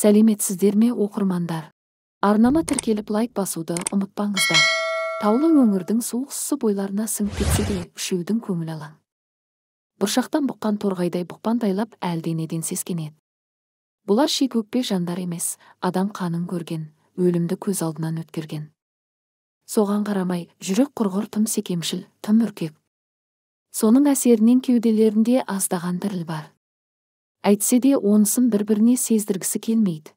сәлеметсіздер ме оқырмандар арнама тіркеліп лайк басуды ұмытпаңыздар таулы өңірдің суық сұсы бойларына сіңіп кетсе де үшеудің көңілі алаң бұршақтан бұққан торғайдай дайлап әлденеден сескенеді бұлар шек өкпе жандар емес адам қанын көрген өлімді көз алдынан өткерген соған қарамай жүрек құрғыр тым секемшіл тым үркек соның әсерінен кеуделерінде аздаған діріл бар әйтсе де онысын бір біріне сездіргісі келмейді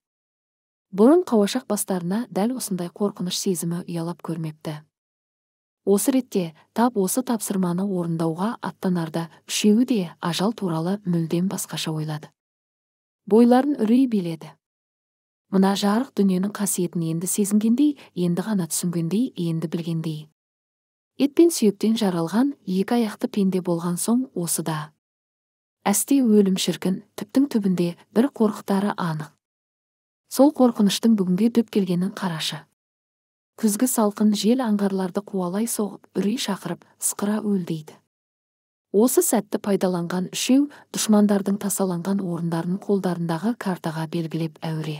бұрын қауашақ бастарына дәл осындай қорқыныш сезімі ұялап көрмепті осы ретте тап осы тапсырманы орындауға аттанарда үшеуі де ажал туралы мүлдем басқаша ойлады бойларын үрей биледі мына жарық дүниенің қасиетін енді сезінгендей енді ғана түсінгендей енді білгендей ет пен сүйектен жаралған екі аяқты пенде болған соң осы да әсте өлім шіркін түптің түбінде бір қорқытары анық сол қорқыныштың бүгінге дөп келгенін қарашы күзгі салқын жел аңғарларды қуалай соғып үрей шақырып сықыра өлдейді. осы сәтті пайдаланған үшеу дұшмандардың тасаланған орындарын қолдарындағы картаға белгілеп әуре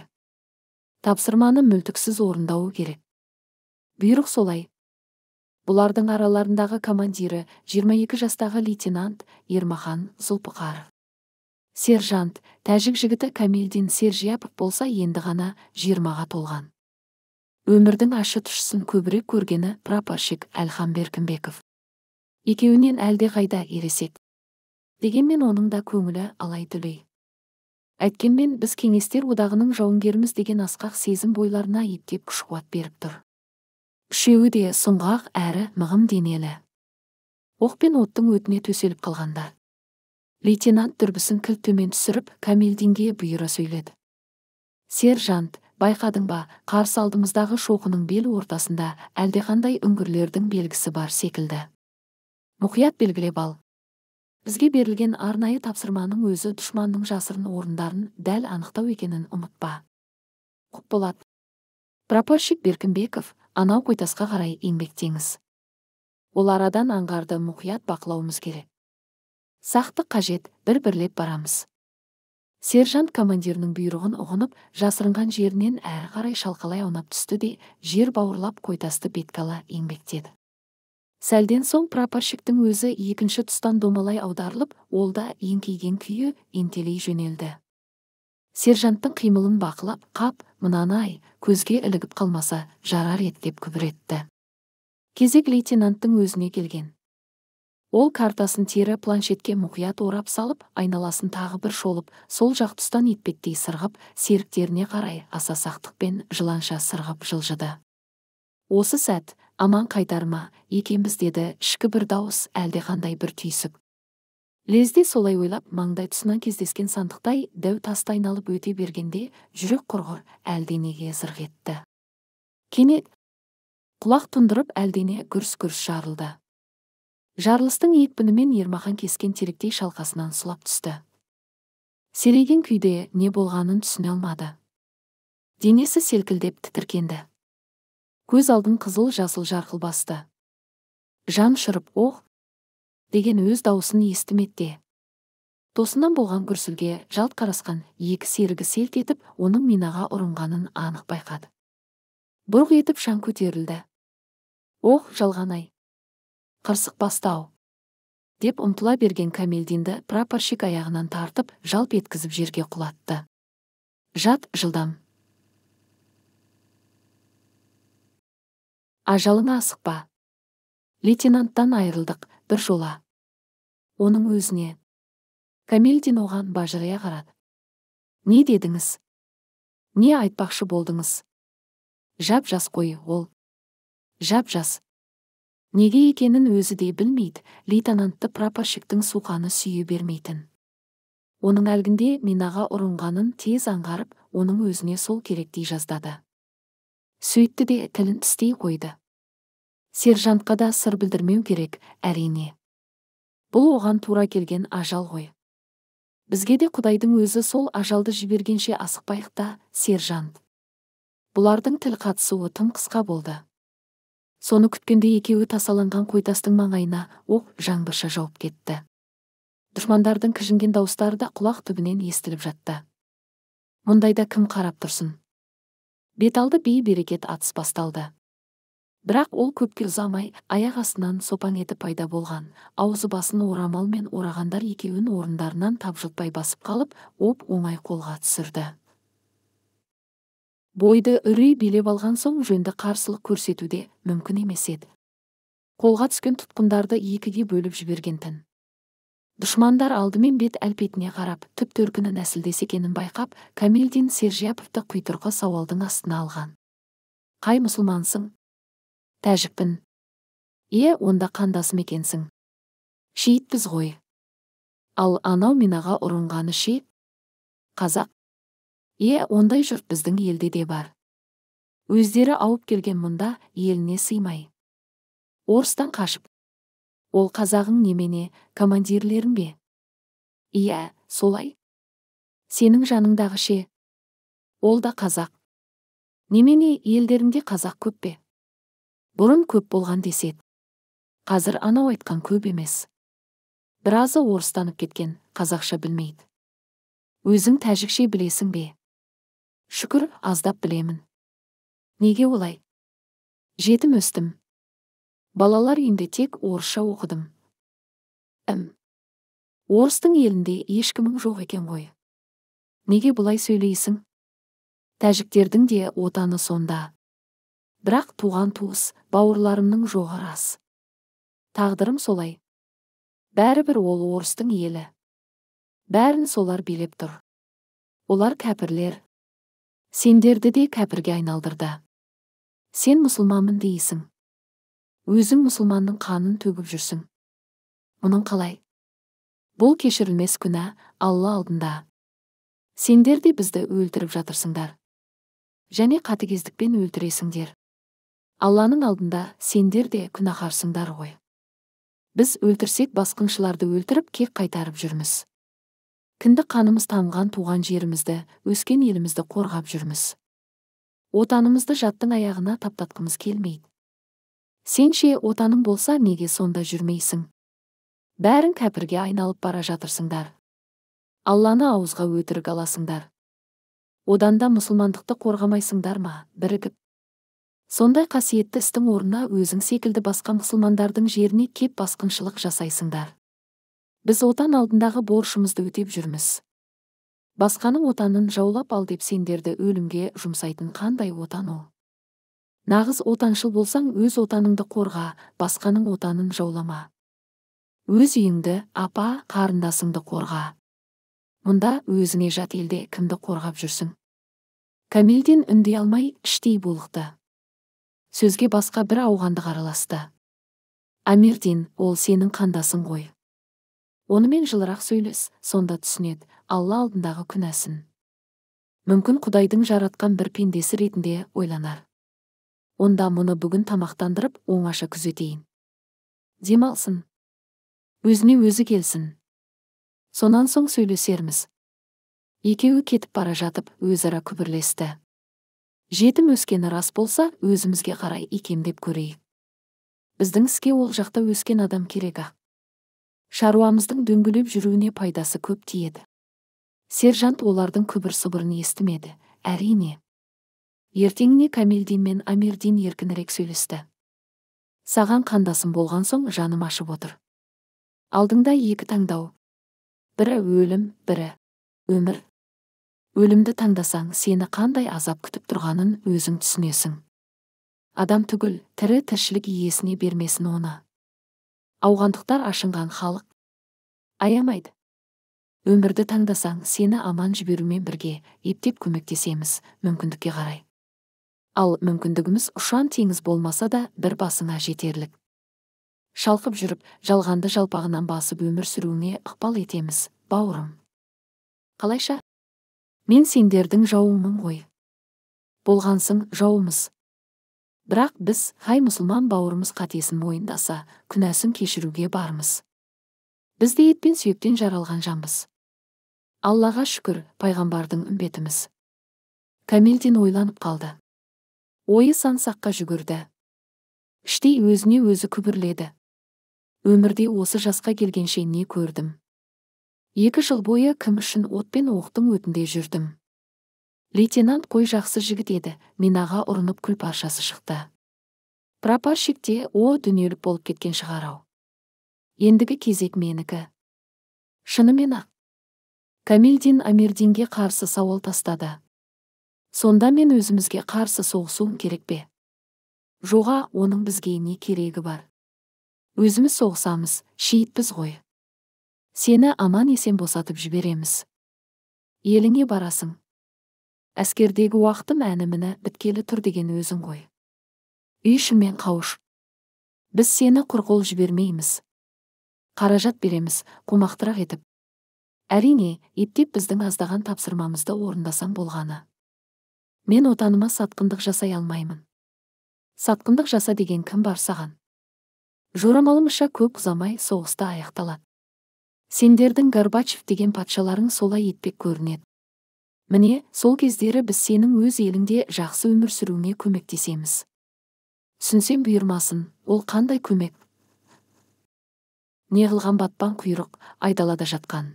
тапсырманы мүлтіксіз орындауы керек бұйрық солай бұлардың араларындағы командирі 22 жастағы лейтенант ермахан зұлпықаров сержант тәжік жігіті камилдин сержияпов болса енді ғана жиырмаға толған өмірдің ашы тұшысын көбірек көргені прапорщик әлхан беркімбеков екеуінен әлдеқайда ересек дегенмен оның да көңілі алай түлей әйткенмен біз кеңестер одағының жауынгеріміз деген асқақ сезім бойларына ептеп күш қуат беріп тұр үшеуі де сұңғақ әрі мығым денелі оқ пен оттың өтіне төселіп қалғанда лейтенант дүрбісін кілт төмен түсіріп камелдинге бұйыра сөйледі сержант байқадың ба қарсы алдымыздағы шоқының бел ортасында әлдеқандай үңгірлердің белгісі бар секілді мұқият белгілеп ал бізге берілген арнайы тапсырманың өзі дұшманның жасырын орындарын дәл анықтау екенін ұмытпа құп болады прапорщик беркінбеков анау қойтасқа қарай еңбектеңіз ол арадан аңғарды мұқият бақылауымыз керек сақтық қажет бір бірлеп барамыз сержант командирінің бұйрығын ұғынып жасырынған жерінен әрі қарай шалқалай аунап түсті де жер бауырлап қойтасты ала еңбектеді сәлден соң прапорщиктің өзі екінші тұстан домалай аударылып ол да еңкейген күйі ентелей жөнелді сержанттың қимылын бақылап қап мынаны ай көзге ілігіп қалмаса жарар еді деп күбір етті кезек лейтенанттың өзіне келген ол картасын тері планшетке мұқият орап салып айналасын тағы бір шолып сол жақ тұстан етпеттей сырғып серіктеріне қарай аса сақтықпен жыланша сырғып жылжыды осы сәт аман қайтарма екенбіз деді ішкі бір дауыс әлдеқандай бір түйсік лезде солай ойлап маңдай тұсынан кездескен сандықтай дәу тасты айналып өте бергенде жүрек құрғыр әлденеге зырқ етті кенет құлақ тұндырып әлдене гүрс гүрс жарылды жарылыстың екпінімен ермахан кескен теректей шалқасынан сұлап түсті серейген күйде не болғанын түсіне алмады денесі селкілдеп тітіркенді көз алдын қызыл жасыл жарқыл басты жан шырып оқ деген өз даусын етте. тосыннан болған күрсілге жалт қарасқан екі серігі селт етіп оның минаға ұрынғанын анық байқады бұрқ етіп шаң көтерілді ох жалған ай қырсық бастау деп ұмтыла берген камелдинді прапорщик аяғынан тартып жалп еткізіп жерге құлатты жат жылдам ажалыңа асықпа лейтенанттан айырылдық бір жола оның өзіне камильдин оған бажырая қарады не дедіңіз не айтпақшы болдыңыз жап жас қой ол жап жас неге екенін өзі де білмейді лейтенантты прапорщиктің суқаны сүйе бермейтін оның әлгінде минаға ұрынғанын тез аңғарып оның өзіне сол керек жаздады сөйтті де тілін тістей қойды сержантқа да сыр білдірмеу керек әрине бұл оған тура келген ажал ғой бізге де құдайдың өзі сол ажалды жібергенше асықпайық та сержант бұлардың тіл қатысуы тым қысқа болды соны күткенде екеуі тасаланған қойтастың маңайына оқ жаңбырша жауып кетті дұшмандардың кіжінген дауыстары да құлақ түбінен естіліп жатты мұндайда кім қарап тұрсын беталды бей берекет атыс басталды бірақ ол көпке ұзамай аяқ астынан сопаң етіп пайда болған аузы басын орамалмен орағандар екеуін орындарынан тапжылтпай басып қалып оп оңай қолға түсірді бойды үрей билеп алған соң жөнді қарсылық көрсету де мүмкін емес еді қолға түскен тұтқындарды екіге бөліп жіберген тін дұшмандар алдымен бет әлпетіне қарап түп төркіні нәсілдес екенін байқап камильдин сержияповты құйтырқы сауалдың астына алған қай мұсылмансың тәжікпін е онда қандасым екенсің шиитпіз ғой ал анау минаға ұрынғаны ше қазақ е ондай жұрт біздің елде де бар өздері ауып келген мұнда еліне сыймай орыстан қашып ол қазағың немене командирлерің бе иә солай сенің жаныңдағы ше ол да қазақ немене елдерінде қазақ көп пе бұрын көп болған деседі қазір анау айтқан көп емес біразы орыстанып кеткен қазақша білмейді өзің тәжікше білесің бе шүкір аздап білемін неге олай жетім өстім балалар үйінде тек орысша оқыдым әм орыстың елінде ешкімің жоқ екен ғой неге бұлай сөйлейсің тәжіктердің де отаны сонда бірақ туған туыс бауырларымның жоғы рас тағдырым солай бәрібір ол орыстың елі бәрін солар билеп тұр олар кәпірлер сендерді де кәпірге айналдырды сен мұсылманмын дейсің өзің мұсылманның қанын төгіп жүрсің мұның қалай бұл кешірілмес күнә алла алдында сендер де бізді өлтіріп жатырсыңдар және қатыгездікпен өлтіресіңдер алланың алдында сендер де күнәһарсыңдар ғой біз өлтірсек басқыншыларды өлтіріп кек қайтарып жүрміз кіндік қанымыз тамған туған жерімізді өскен елімізді қорғап жүрміз отанымызды жаттың аяғына таптатқымыз келмейді сен отаның болса неге сонда жүрмейсің бәрің кәпірге айналып бара жатырсыңдар алланы ауызға өтірік аласыңдар одан да мұсылмандықты қорғамайсыңдар ма бірігіп сондай қасиетті істің орнына өзің секілді басқа мұсылмандардың жеріне кеп басқыншылық жасайсыңдар біз отан алдындағы борышымызды өтеп жүрміз басқаның отанын жаулап ал деп сендерді өлімге жұмсайтын қандай отан ол нағыз отаншыл болсаң өз отаныңды қорға басқаның отанын жаулама өз үйіңді апа қарындасыңды қорға мұнда өзіңе жат елде кімді қорғап жүрсің кәмелден үндей алмай іштей булықты сөзге басқа бір ауғандық араласты амирдин ол сенің қандасың ғой онымен жылырақ сөйлес сонда түсінеді алла алдындағы күнәсін мүмкін құдайдың жаратқан бір пендесі ретінде ойланар онда мұны бүгін тамақтандырып оңаша күзетейін демалсын өзіне өзі келсін сонан соң сөйлесерміз екеуі кетіп бара жатып өзара күбірлесті жетім өскені рас болса өзімізге қарай икемдеп көрейік біздің іске ол жақта өскен адам керек а шаруамыздың дөңгелеп жүруіне пайдасы көп тиеді сержант олардың күбір сыбырын естімеді әрине ертеңіне кәмелдин мен амирдин еркінірек сөйлесті саған қандасым болған соң жаным ашып отыр алдыңда екі таңдау бірі өлім бірі өмір өлімді таңдасаң сені қандай азап күтіп тұрғанын өзің түсінесің адам түгіл тірі тіршілік иесіне бермесін оны ауғандықтар ашынған халық аямайды өмірді таңдасаң сені аман жіберумен бірге ептеп көмектесеміз мүмкіндікке қарай ал мүмкіндігіміз ұшан теңіз болмаса да бір басыңа жетерлік шалқып жүріп жалғанды жалпағынан басып өмір сүруіңе ықпал етеміз бауырым қалайша мен сендердің жауыңмын ғой болғансың жауымыз бірақ біз хай мұсылман бауырымыз қатесін мойындаса күнәсін кешіруге бармыз біз де етпен сүйектен жаралған жанбыз аллаға шүкір пайғамбардың үмбетіміз кәмелден ойланып қалды ойы сансаққа жүгірді іштей өзіне өзі күбірледі өмірде осы жасқа келгенше не көрдім екі жыл бойы кім үшін отпен оқтың өтінде жүрдім лейтенант қой жақсы жігіт еді минаға ұрынып күлпаршасы шықты прапорщик о дүниелік болып кеткен шығар ау ендігі кезек менікі шынымен ақ камилдин амирдинге қарсы сауал тастады сонда мен өзімізге қарсы соғысуым керек пе жоға оның бізге не керегі бар өзіміз соғысамыз шейітпіз ғой сені аман есен босатып жібереміз еліңе барасың әскердегі уақытым әні міні біткелі тұр деген өзің ғой үй ішіңмен қауыш біз сені құрқыл жібермейміз қаражат береміз қомақтырақ етіп әрине ептеп біздің аздаған тапсырмамызды орындасаң болғаны мен отаныма сатқындық жасай алмаймын сатқындық жаса деген кім бар саған жорамалымша көп ұзамай соғыста аяқталады сендердің горбачев деген патшаларың солай етпек көрінеді міне сол кездері біз сенің өз еліңде жақсы өмір сүруіңе көмектесеміз түсінсем бұйырмасын ол қандай көмек неғылған батпан құйрық айдалада жатқан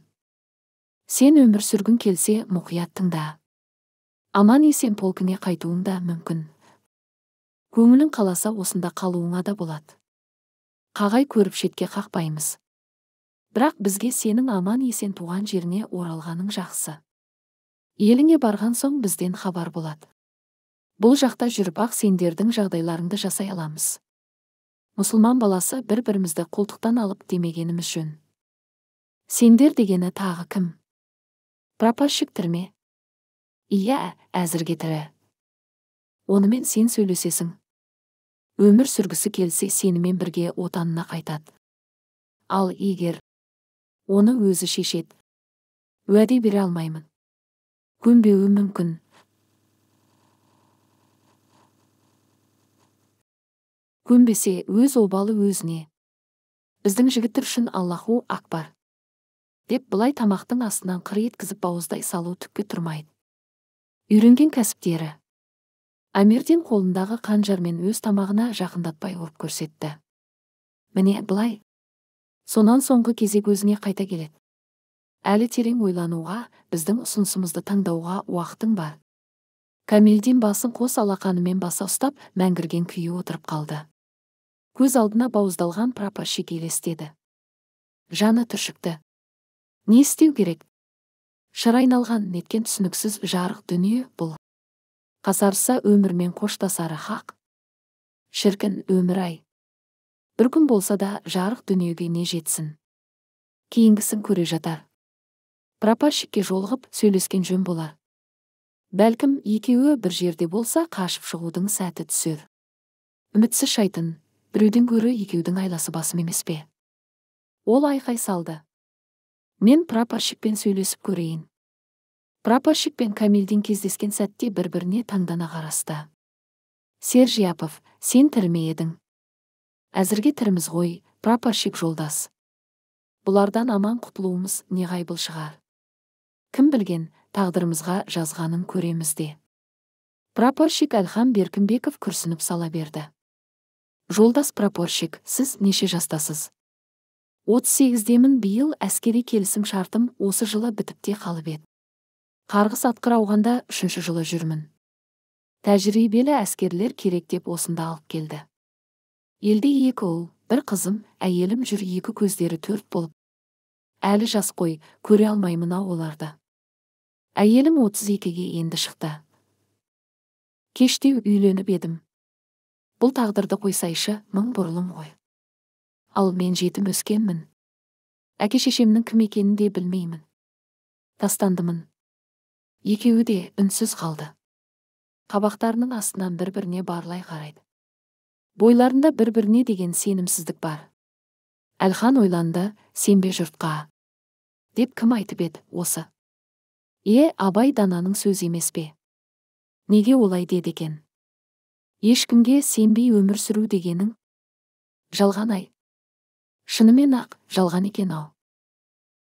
сен өмір сүргің келсе мұқият тыңда аман есен полкіне қайтуың да мүмкін көңілің қаласа осында қалуыңа да болады қағай көріп шетке қақпаймыз бірақ бізге сенің аман есен туған жеріне оралғаның жақсы еліңе барған соң бізден хабар болады бұл жақта жүріп ақ сендердің жағдайларыңды жасай аламыз мұсылман баласы бір бірімізді қолтықтан алып демегеніміз жөн сендер дегені тағы кім прапорщик тірі ме иә әзірге тірі онымен сен сөйлесесің өмір сүргісі келсе сенімен бірге отанына қайтады ал егер оны өзі шешеді уәде бере алмаймын көнбеуі мүмкін көнбесе өз обалы өзіне біздің жігіттер үшін аллаху акбар деп былай тамақтың астынан қыр еткізіп бауыздай салу түкке тұрмайды үйренген кәсіптері амирден қолындағы қанжармен өз тамағына жақындатпай ұрып көрсетті міне былай сонан соңғы кезек өзіне қайта келеді әлі терең ойлануға біздің ұсынысымызды таңдауға уақытың бар Кәмелден басын қос алақанымен баса ұстап мәңгірген күйі отырып қалды көз алдына бауыздалған прапорщик елестеді жаны түршікті не істеу керек шыр айналған неткен түсініксіз жарық дүние бұл қасарса өмірмен қоштасары хақ шіркін өмір ай бір күн болса да жарық дүниеге не жетсін кейінгісін көре жатар прапорщикке жолығып сөйлескен жөн болар бәлкім екеуі бір жерде болса қашып шығудың сәті түсер үмітсіз шайтын біреуден көрі екеудің айласы басым емес пе ол айқай салды мен прапорщикпен сөйлесіп көрейін прапорщик пен камильден кездескен сәтте бір біріне таңдана қарасты Сержияпов сен тірі едің әзірге тіріміз ғой прапорщик жолдас бұлардан аман құтылуымыз неғайбыл шығар кім білген тағдырымызға жазғанын көреміз де прапорщик әлхан беркімбеков күрсініп сала берді жолдас прапорщик сіз неше жастасыз 38-демін биыл әскери келісім шартым осы жылы бітіп те қалып еді қарғыс атқырауғанда үшінші жылы жүрмін тәжірибелі әскерлер керек деп осында алып келді елде екі ұл бір қызым әйелім жүр екі көздері төрт болып әлі жас қой көре алмаймына ау оларды әйелім отыз екіге енді шықты кеште үйленіп едім бұл тағдырды қойсайшы мың бұрылым қой. ал мен жетім өскенмін әке шешемнің кім екенін де білмеймін тастандымын екеуі де үнсіз қалды қабақтарының астынан бір біріне барлай қарайды бойларында бір біріне деген сенімсіздік бар әлхан ойланды сенбе жұртқа деп кім айтып еді осы е абай дананың сөзі емес пе неге олай деді екен ешкімге сенбей өмір сүру дегенің жалған ай шынымен ақ жалған екен ау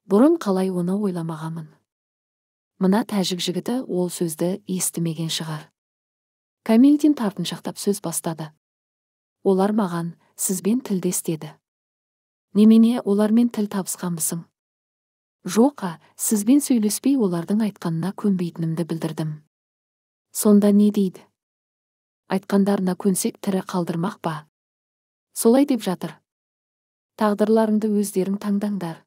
бұрын қалай оны ойламағанмын мына тәжік жігіті ол сөзді естімеген шығар камилдин тартыншақтап сөз бастады олар маған сізбен тілдес деді немене олармен тіл табысқанбысың жоқа сізбен сөйлеспей олардың айтқанына көнбейтінімді білдірдім сонда не дейді айтқандарына көнсек тірі қалдырмақ па солай деп жатыр тағдырларыңды өздерің таңдаңдар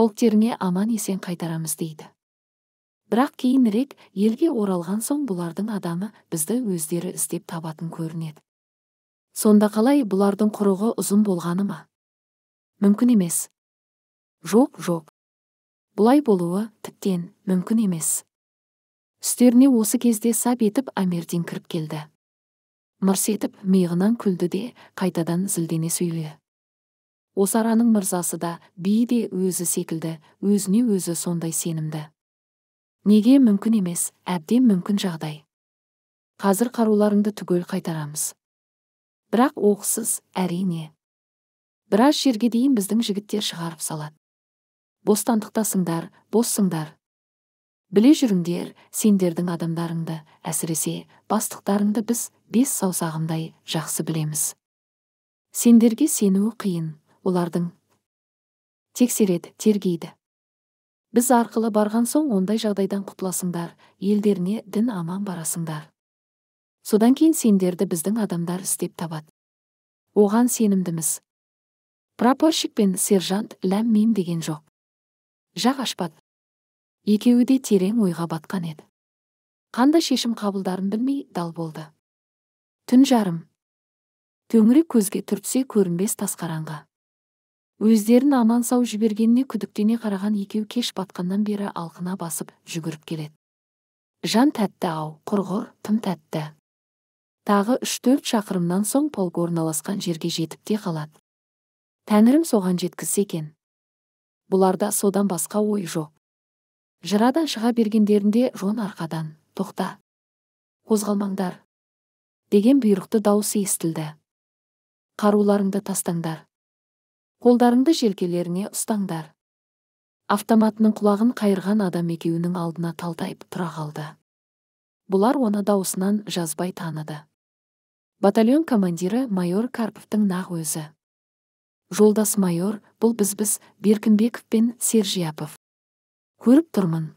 полктеріңе аман есен қайтарамыз дейді бірақ кейінірек елге оралған соң бұлардың адамы бізді өздері іздеп табатын көрінеді сонда қалай бұлардың құрығы ұзын болғаны ма мүмкін емес жоқ жоқ бұлай болуы тіптен мүмкін емес үстеріне осы кезде сап етіп амердин кіріп келді мырс етіп миығынан күлді де қайтадан зілдене сөйлі. осы араның мырзасы да би өзі секілді өзіне өзі сондай сенімді неге мүмкін емес әбден мүмкін жағдай қазір қаруларыңды түгел қайтарамыз бірақ оқсыз әрине біраз жерге дейін біздің жігіттер шығарып салады бостандықтасыңдар боссыңдар біле жүріңдер сендердің адамдарыңды әсіресе бастықтарыңды біз бес саусағындай жақсы білеміз сендерге сенуі қиын олардың тексереді тергейді біз арқылы барған соң ондай жағдайдан құтыласыңдар елдеріне дін аман барасыңдар содан кейін сендерді біздің адамдар істеп табады оған сенімдіміз прапорщик пен сержант ләм мим деген жоқ жақ ашпады екеуі де терең ойға батқан еді қандай шешім қабылдарын білмей дал болды түн жарым төңірек көзге түртсе көрінбес тас өздерін аман сау жібергеніне күдіктене қараған екеу кеш батқаннан бері алқына басып жүгіріп келеді жан тәтті ау құрғыр тым тәтті тағы үш төрт шақырымнан соң полк орналасқан жерге жетіп те қалады тәңірім соған жеткізсе екен бұларда содан басқа ой жоқ жырадан шыға бергендерінде жон арқадан тоқта қозғалмаңдар деген бұйрықты дауысы естілді қаруларыңды тастаңдар қолдарыңды желкелеріне ұстаңдар автоматының құлағын қайырған адам екеуінің алдына талтайып тұра қалды бұлар оны даусынан жазбай таныды батальон командирі майор карповтың нақ өзі жолдас майор бұл біз біз беркінбеков пен Сержияпов. көріп тұрмын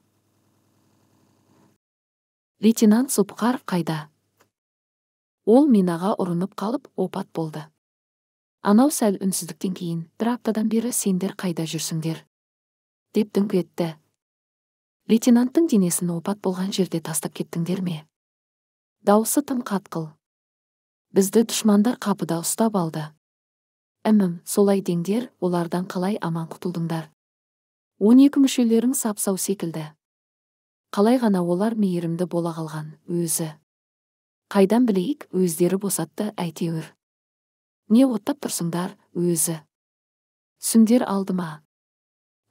лейтенант сопқаров қайда ол минаға ұрынып қалып опат болды анау сәл үнсіздіктен кейін бір аптадан бері сендер қайда жүрсіңдер деп дүңк етті лейтенанттың денесін опат болған жерде тастап кеттіңдер ме Дауысы тым қатқыл бізді дұшмандар қапыда ұстап алды Әмім, солай деңдер олардан қалай аман құтылдыңдар он екі мүшелерің сапсау секілді қалай ғана олар мейірімді бола қалған өзі қайдан білейік өздері босатты әйтеуір не оттап тұрсыңдар өзі сүңдер алдыма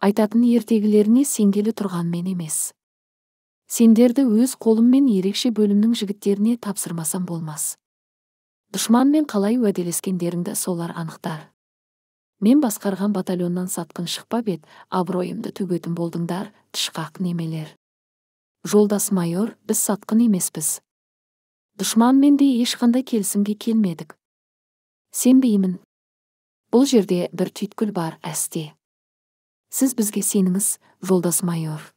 айтатын ертегілеріне сенгелі мен емес сендерді өз қолыммен ерекше бөлімнің жігіттеріне тапсырмасам болмас дұшманмен қалай уәделескендеріңді солар анықтар мен басқарған батальоннан сатқын шықпап ед абыройымды төгетін болдыңдар тышқақ немелер жолдас майор біз сатқын емеспіз дұшманмен де ешқандай келісімге келмедік сенбеймін бұл жерде бір түйткіл бар әсте сіз бізге сеніңіз жолдас майор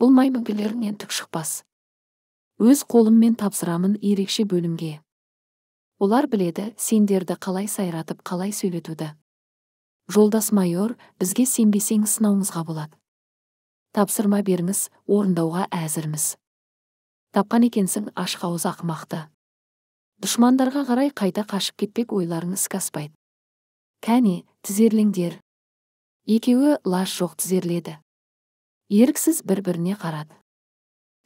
бұл маймүңкілеріңнен түк шықпас өз қолыммен тапсырамын ерекше бөлімге олар біледі сендерді қалай сайратып қалай сөйлетуді жолдас майор бізге сенбесең сынауыңызға болады тапсырма беріңіз орындауға әзірміз тапқан екенсің ашқауыз ақымақты дұшмандарға қарай қайта қашып кетпек ойларыңыз іске кәне тізерлеңдер екеуі лаж жоқ тізерледі еріксіз бір біріне қарады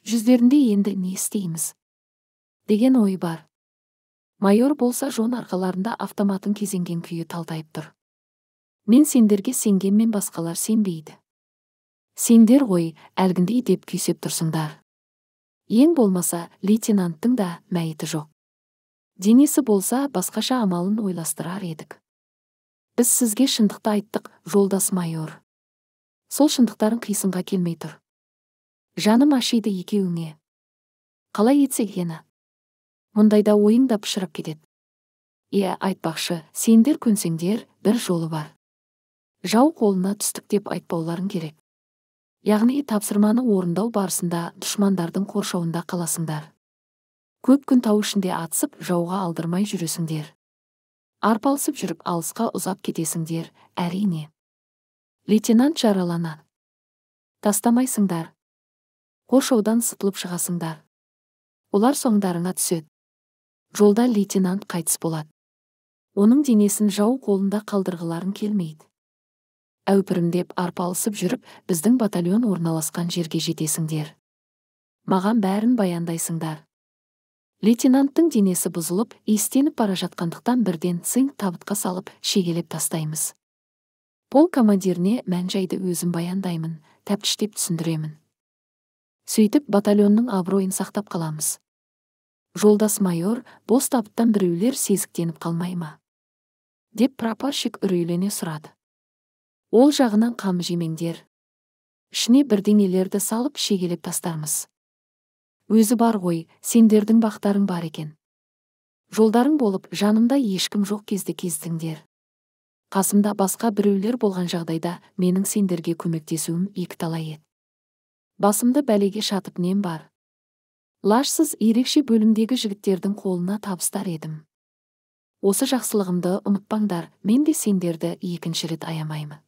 жүздерінде енді не істейміз деген ой бар майор болса жон арқаларында автоматын кезенген күйі талтайып тұр мен сендерге сенгенмен басқалар сенбейді сендер ғой әлгіндей деп күйсеп тұрсыңдар ең болмаса лейтенанттың да мәйіті жоқ денесі болса басқаша амалын ойластырар едік біз сізге шындықты айттық жолдас майор сол шындықтарың қисынға келмей тұр жаным ашиды екеуіңе қалай етсек ені мұндайда ойың да пышырап кетеді иә айтпақшы сендер көнсеңдер бір жолы бар жау қолына түстік деп айтпауларың керек яғни тапсырманы орындау барысында дұшмандардың қоршауында қаласыңдар көп күн тау ішінде атысып жауға алдырмай жүресіңдер арпалысып жүріп алысқа ұзап кетесіңдер әрине лейтенант жаралана. тастамайсыңдар қоршаудан сытылып шығасыңдар олар соңдарыңа түседі жолда лейтенант қайтыс болады оның денесін жау қолында қалдырғыларын келмейді әупірімдеп арпалысып жүріп біздің батальон орналасқан жерге жетесіңдер маған бәрін баяндайсыңдар лейтенанттың денесі бұзылып естеніп бара жатқандықтан бірден цинк табытқа салып шегелеп тастаймыз пол командиріне мән жайды өзім баяндаймын тәптіштеп түсіндіремін сөйтіп батальонның абыройын сақтап қаламыз жолдас майор бос таптан біреулер сезіктеніп қалмай ма деп прапорщик үрейлене сұрады ол жағынан қам жемеңдер ішіне бірдеңелерді салып шегелеп тастармыз өзі бар ғой сендердің бақтарың бар екен жолдарың болып жанымда ешкім жоқ кезде кездіңдер қасымда басқа біреулер болған жағдайда менің сендерге көмектесуім екіталай еді басымды бәлеге шатып нем бар лажсыз ерекше бөлімдегі жігіттердің қолына табыстар едім осы жақсылығымды ұмытпаңдар мен де сендерді екінші рет аямаймын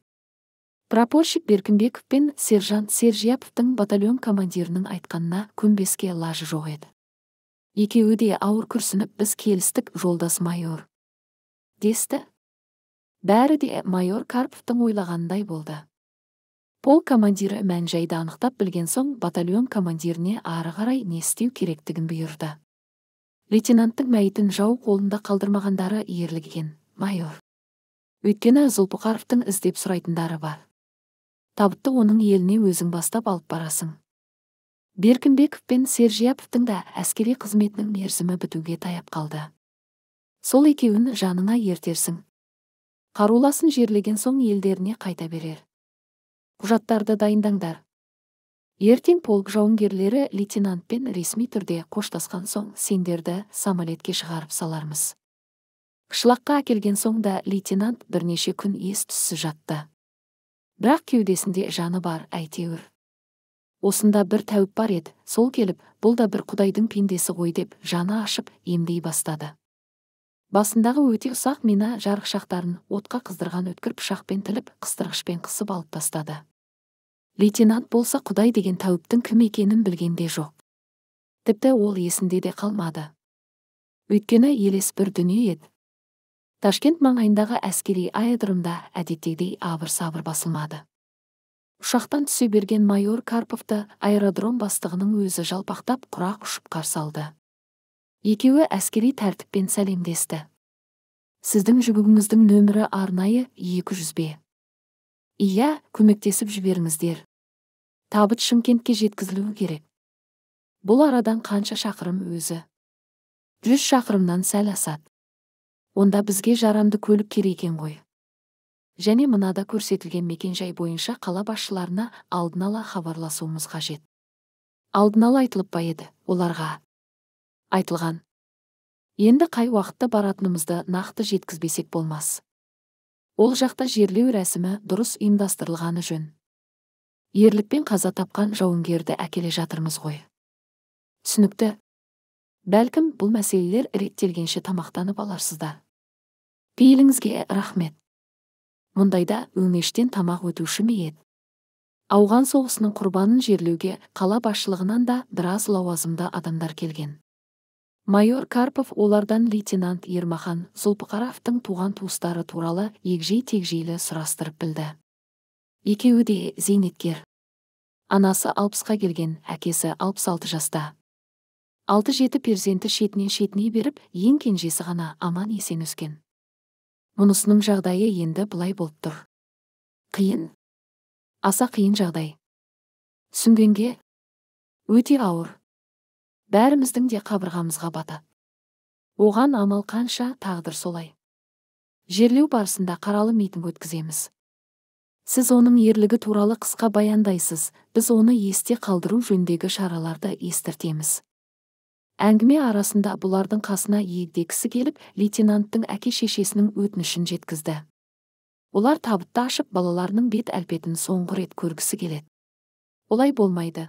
прапорщик беркінбеков пен сержант сержияповтың батальон командирінің айтқанына көнбеске лажы жоқ еді екеуі де ауыр күрсініп біз келістік жолдас майор десті бәрі де майор карповтың ойлағанындай болды Пол командирі мән жайды анықтап білген соң батальон командиріне ары қарай не істеу керектігін бұйырды лейтенанттың мәйітін жау қолында қалдырмағандары ерлік екен майор өйткені зұлпықаровтың іздеп сұрайтындары бар табытты оның еліне өзің бастап алып барасың беркінбеков пен сержияповтың да әскери қызметінің мерзімі бітуге таяп қалды сол екеуін жаныңа ертерсің қаруласын жерлеген соң елдеріне қайта берер құжаттарды дайындаңдар ертең полк жауынгерлері лейтенантпен ресми түрде қоштасқан соң сендерді самолетке шығарып салармыз қышлаққа әкелген соң да лейтенант бірнеше күн ес түссіз жатты бірақ кеудесінде жаны бар әйтеуір осында бір тәуіп бар еді сол келіп бұл да бір құдайдың пендесі ғой деп жаны ашып емдей бастады басындағы өте ұсақ мина жарықшақтарын отқа қыздырған өткір пышақпен тіліп қыстырғышпен қысып алып тастады лейтенант болса құдай деген тәуіптің кім екенін білгенде жоқ тіпті ол есінде де қалмады өйткені елес бір дүние еді ташкент маңайындағы әскери аэродромда әдеттегідей абыр сабыр басылмады ұшақтан түсе берген майор карповты аэродром бастығының өзі жалпақтап құрақ ұшып қарсы алды екеуі әскери тәртіппен сәлемдесті сіздің жүгіңіздің нөмірі арнайы екі жүз бе иә көмектесіп жіберіңіздер табыт шымкентке жеткізілуі керек бұл арадан қанша шақырым өзі жүз шақырымнан сәл асады онда бізге жарамды көлік керек екен ғой және мынада көрсетілген мекенжай бойынша қала басшыларына алдын ала хабарласуымыз қажет алдын ала айтылып па еді оларға айтылған енді қай уақытта баратынымызды нақты жеткізбесек болмас ол жақта жерлеу рәсімі дұрыс ұйымдастырылғаны жөн ерлікпен қаза тапқан жауынгерді әкеле жатырмыз ғой түсінікті бәлкім бұл мәселелер реттелгенше тамақтанып аларсыздар пейіліңізге рахмет мұндайда өңештен тамақ өтуші ме ауған соғысының құрбанын жерлеуге қала басшылығынан да біраз лауазымды адамдар келген майор карпов олардан лейтенант ермахан зұлпықаровтың туған туыстары туралы егжей тегжейлі сұрастырып білді екеуі де зейнеткер анасы алпысқа келген әкесі алпыс алты жаста алты жеті перзенті шетінен шетіне беріп ең кенжесі ғана аман есен өскен мұнысының жағдайы енді былай болып тұр қиын аса қиын жағдай түсінгенге өте ауыр бәріміздің де қабырғамызға батады оған амал қанша тағдыр солай жерлеу барысында қаралы митинг өткіземіз сіз оның ерлігі туралы қысқа баяндайсыз біз оны есте қалдыру жөндегі шараларды естіртеміз әңгіме арасында бұлардың қасына егдегісі келіп лейтенанттың әке шешесінің өтінішін жеткізді олар табытты ашып балаларының бет әлпетін соңғы рет көргісі келеді олай болмайды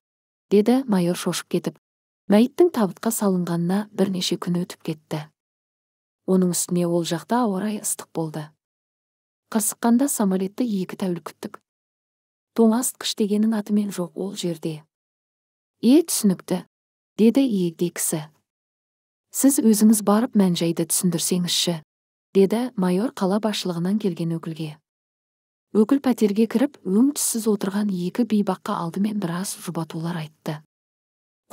деді майор шошып кетіп мәйіттің табытқа салынғанына бірнеше күн өтіп кетті оның үстіне ол жақта ауа райы ыстық болды қырсыққанда самолетті екі тәулік күттік тоңазытқыш дегеннің атымен жоқ ол жерде е түсінікті деді егде кісі сіз өзіңіз барып мән жайды түсіндірсеңізші деді майор қала басшылығынан келген өкілге өкіл пәтерге кіріп өң түссіз отырған екі бейбаққа алдымен біраз жұбатулар айтты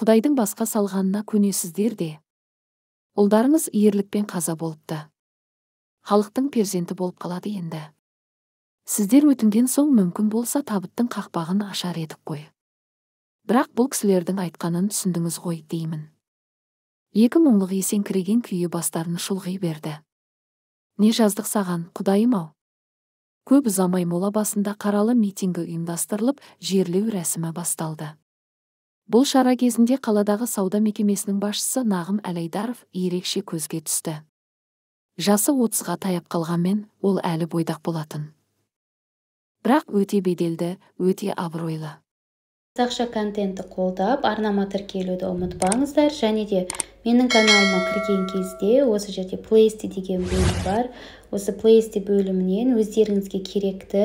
құдайдың басқа салғанына көнесіздер де ұлдарыңыз ерлікпен қаза болыпты халықтың перзенті болып қалады енді сіздер өтінген соң мүмкін болса табыттың қақпағын ашар едік қой бірақ бұл кісілердің айтқанын түсіндіңіз ғой деймін екі мұңлық есеңкіреген күйі бастарын шұлғи берді не жаздық саған құдайым ау көп ұзамай мола басында қаралы митингі ұйымдастырылып жерлеу рәсімі басталды бұл шара кезінде қаладағы сауда мекемесінің басшысы нағым әлайдаров ерекше көзге түсті жасы отызға таяп қалғанмен ол әлі бойдақ болатын бірақ өте беделді өте абыройлы қазақша контентті қолдап арнама тіркелуді ұмытпаңыздар және де менің каналыма кірген кезде осы жерде плейсти деген бөлім бар осы плейсти бөлімінен өздеріңізге керекті